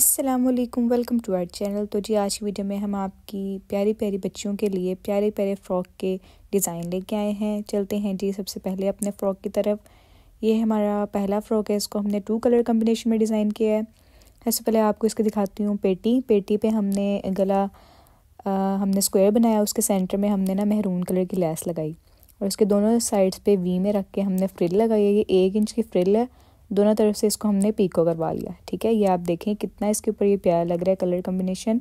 अस्सलाम वालेकुम welcome to our channel तो जी आज की वीडियो में हम आपकी प्यारी प्यारी बच्चियों के लिए प्यारे प्यारे फ़्रॉक के डिज़ाइन लेके आए हैं चलते हैं जी सबसे पहले अपने फ़्रॉक की तरफ ये हमारा पहला फ़्रॉक है इसको हमने टू कलर कम्बिनेशन में डिज़ाइन किया है सबसे पहले आपको इसके दिखाती हूँ पेटी पेटी पे हमने गला आ, हमने स्क्वायर बनाया उसके सेंटर में हमने ना महरून कलर की लैस लगाई और उसके दोनों साइड्स पे वी में रख के हमने फ्रिल लगाई है ये एक इंच की फ्रिल है दोनों तरफ से इसको हमने पीको करवा लिया ठीक है ये आप देखें कितना इसके ऊपर ये प्यारा लग रहा है कलर कम्बिनेशन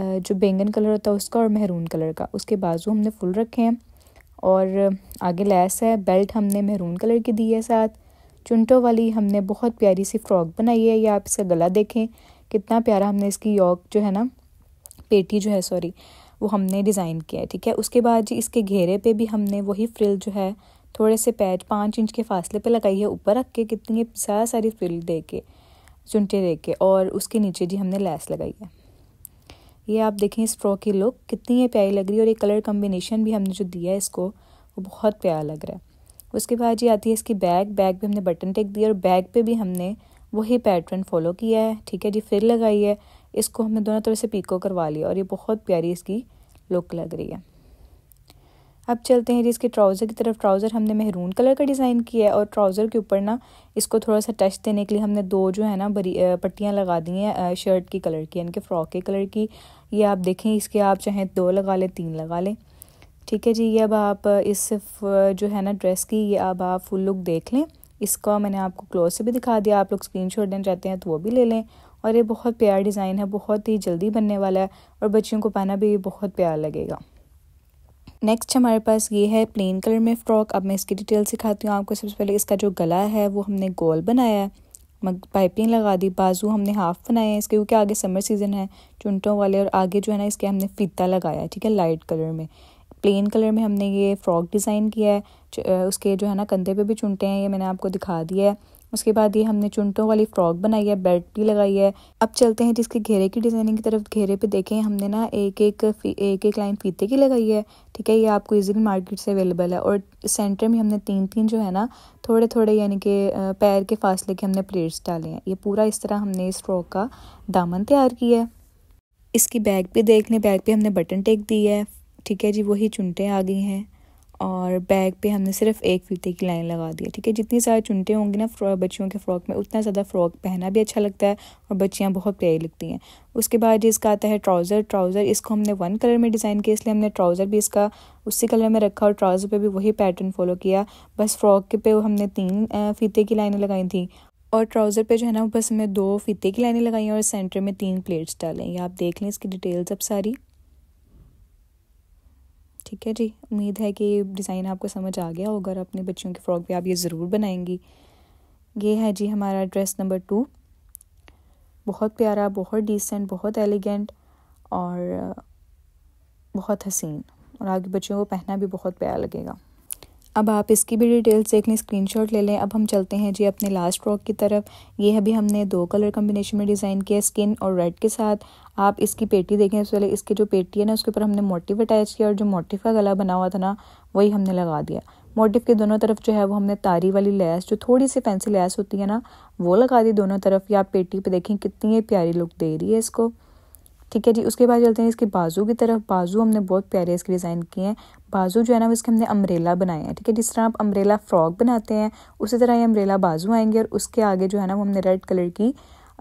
जो बैंगन कलर होता है उसका और महरून कलर का उसके बाजू हमने फुल रखे हैं और आगे लैस है बेल्ट हमने महरून कलर की दी है साथ चुनटों वाली हमने बहुत प्यारी सी फ्रॉक बनाई है या आप इसका गला देखें कितना प्यारा हमने इसकी यॉक जो है ना पेटी जो है सॉरी वो हमने डिज़ाइन किया है ठीक है उसके बाद जी इसके घेरे पे भी हमने वही फ्रिल जो है थोड़े से पैच पाँच इंच के फासले पे लगाइए ऊपर रख के कितनी सारा सारी फिल दे के चुनटे दे के और उसके नीचे जी हमने लैस लगाई है ये आप देखें इस फ्रॉक की लुक कितनी ये प्यारी लग रही है और ये कलर कम्बिनेशन भी हमने जो दिया है इसको वो बहुत प्यारा लग रहा है उसके बाद जी आती है इसकी बैग बैग भी हमने बटन टेक दिया और बैग पर भी हमने वही पैटर्न फॉलो किया है ठीक है जी फिर लगाई है इसको हमने दोनों तरफ से पीको करवा लिया और ये बहुत प्यारी इसकी लुक लग रही है अब चलते हैं जी इसके ट्राउज़र की तरफ ट्राउज़र हमने मेहरून कलर का डिज़ाइन किया है और ट्राउज़र के ऊपर ना इसको थोड़ा सा टच देने के लिए हमने दो जो है ना बरी पट्टियाँ लगा दी हैं शर्ट की कलर की यानी कि फ़्रॉक के कलर की ये आप देखें इसके आप चाहें दो लगा लें तीन लगा लें ठीक है जी ये अब आप इस जो है ना ड्रेस की ये अब आप फुल लुक देख लें इसका मैंने आपको क्लोज से भी दिखा दिया आप लोग स्क्रीन शॉट देना चाहते हैं तो वो भी ले लें और ये बहुत प्यार डिज़ाइन है बहुत ही जल्दी बनने वाला है और बच्चियों को पाना भी बहुत प्यार लगेगा नेक्स्ट हमारे पास ये है प्लेन कलर में फ्रॉक अब मैं इसकी डिटेल सिखाती हूँ आपको सबसे पहले इसका जो गला है वो हमने गोल बनाया है पाइपिंग लगा दी बाजू हमने हाफ बनाए हैं इसके क्योंकि आगे समर सीज़न है चुनटों वाले और आगे जो है ना इसके हमने फीता लगाया है ठीक है लाइट कलर में प्लेन कलर में हमने ये फ्रॉक डिज़ाइन किया है उसके जो है ना कंधे पे भी चुनटे हैं ये मैंने आपको दिखा दिया है उसके बाद ये हमने चुनटों वाली फ्रॉक बनाई है बेल्ट भी लगाई है अब चलते हैं जिसके घेरे की डिज़ाइनिंग की तरफ घेरे पे देखें हमने ना एक एक एक एक लाइन फीते की लगाई है ठीक है ये आपको इजीली मार्केट से अवेलेबल है और सेंटर में हमने तीन तीन जो है ना थोड़े थोड़े यानी कि पैर के फासले के हमने प्लेट्स डाले हैं ये पूरा इस तरह हमने इस फ्रॉक का दामन तैयार किया है इसकी बैग भी देख लें बैग पर हमने बटन टेक दी है ठीक है जी वही चुनटें आ गई हैं और बैग पे हमने सिर्फ एक फीते की लाइन लगा दी है ठीक है जितनी सारी चुनटे होंगे ना बच्चियों के फ्रॉक में उतना ज़्यादा फ्रॉक पहना भी अच्छा लगता है और बच्चियाँ बहुत प्यारी लगती हैं उसके बाद इसका आता है ट्राउज़र ट्राउज़र इसको हमने वन कलर में डिज़ाइन किया इसलिए हमने ट्राउज़र भी इसका उसी कलर में रखा और ट्राउज़र पर भी वही पैटर्न फॉलो किया बस फ्रॉक के पे हमने तीन फीते की लाइनें लगाई थी और ट्राउज़र पे जो है ना बस हमें दो फीते की लाइनें लगाई और सेंटर में तीन प्लेट्स डालें ये आप देख लें इसकी डिटेल्स अब सारी ठीक है जी उम्मीद है कि डिज़ाइन आपको समझ आ गया होगा और अपने बच्चों के फ्रॉक भी आप ये ज़रूर बनाएंगी ये है जी हमारा ड्रेस नंबर टू बहुत प्यारा बहुत डिसेंट बहुत एलिगेंट और बहुत हसीन और आगे बच्चों को पहनना भी बहुत प्यारा लगेगा अब आप इसकी भी डिटेल्स देख लें स्क्रीनशॉट ले लें अब हम चलते हैं जी अपने लास्ट फ्रॉक की तरफ ये अभी हमने दो कलर कम्बिनेशन में डिज़ाइन किया स्किन और रेड के साथ आप इसकी पेटी देखें इस पहले इसकी जो पेटी है ना उसके ऊपर हमने मोटिव अटैच किया और जो मोटिव का गला बना हुआ था ना वही हमने लगा दिया मोटिव के दोनों तरफ जो है वो हमने तारी वाली लैस जो थोड़ी सी फैंसी लैस होती है ना वो लगा दी दोनों तरफ या आप पेटी पे देखें कितनी प्यारी लुक दे रही है इसको ठीक है जी उसके बाद चलते हैं इसके बाजू की तरफ बाजू हमने बहुत प्यारे इसके डिज़ाइन किए हैं बाजू जो है ना इसके हमने अम्ब्रेला बनाए हैं ठीक है जिस तरह आप अम्ब्रेला फ्रॉक बनाते हैं उसी तरह ये अम्ब्रेला बाजू आएंगे और उसके आगे जो है ना वो हमने रेड कलर की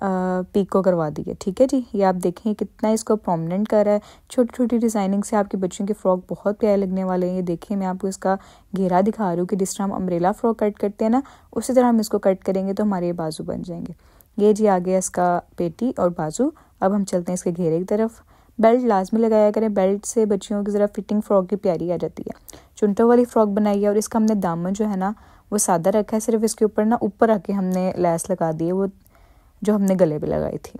पीको करवा दी है ठीक है जी ये आप देखें कितना इसको प्रोमिनेंट कर रहा है छोटी छोटी डिज़ाइनिंग से आपके बच्चों के फ्रॉक बहुत प्यारे लगने वाले हैं ये देखें मैं आपको इसका घेरा दिखा रही हूँ कि जिस तरह हम अम्ब्रेला फ्रॉक कट करते हैं ना उसी तरह हम इसको कट करेंगे तो हमारे ये बाजू बन जाएंगे ये जी आ गया इसका पेटी और बाजू अब हम चलते हैं इसके घेरे की तरफ बेल्ट लाजमी लगाया करें बेल्ट से बच्चियों की ज़रा फिटिंग फ्रॉक की प्यारी आ जाती है चुनटों वाली फ्रॉक बनाई है और इसका हमने दामन जो है ना वो सादा रखा है सिर्फ इसके ऊपर ना ऊपर आके हमने लैस लगा दी है वो जो हमने गले पे लगाई थी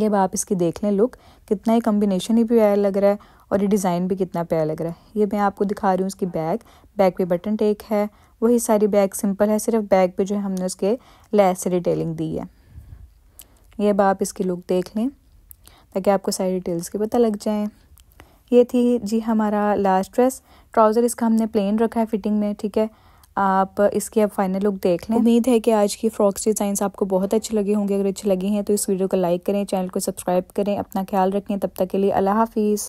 ये अब आप इसकी देख लें लुक कितना ही कम्बिनेशन ही प्यारा लग रहा है और ये डिज़ाइन भी कितना प्यारा लग रहा है ये मैं आपको दिखा रही हूँ इसकी बैग बैग पे बटन टेक है वही सारी बैग सिंपल है सिर्फ बैग पे जो है हमने उसके लेस डिटेलिंग दी है ये अब आप इसकी लुक देख लें ताकि आपको सारी डिटेल्स की पता लग जाए ये थी जी हमारा लास्ट ड्रेस ट्राउज़र इसका हमने प्लेन रखा है फिटिंग में ठीक है आप इसकी अब फाइनल लुक देख लें उम्मीद है कि आज की फ्रॉक्स डिज़ाइंस आपको बहुत अच्छे लगे होंगे अगर अच्छे लगे हैं तो इस वीडियो को लाइक करें चैनल को सब्सक्राइब करें अपना ख्याल रखें तब तक के लिए अल्लाह हाफिज़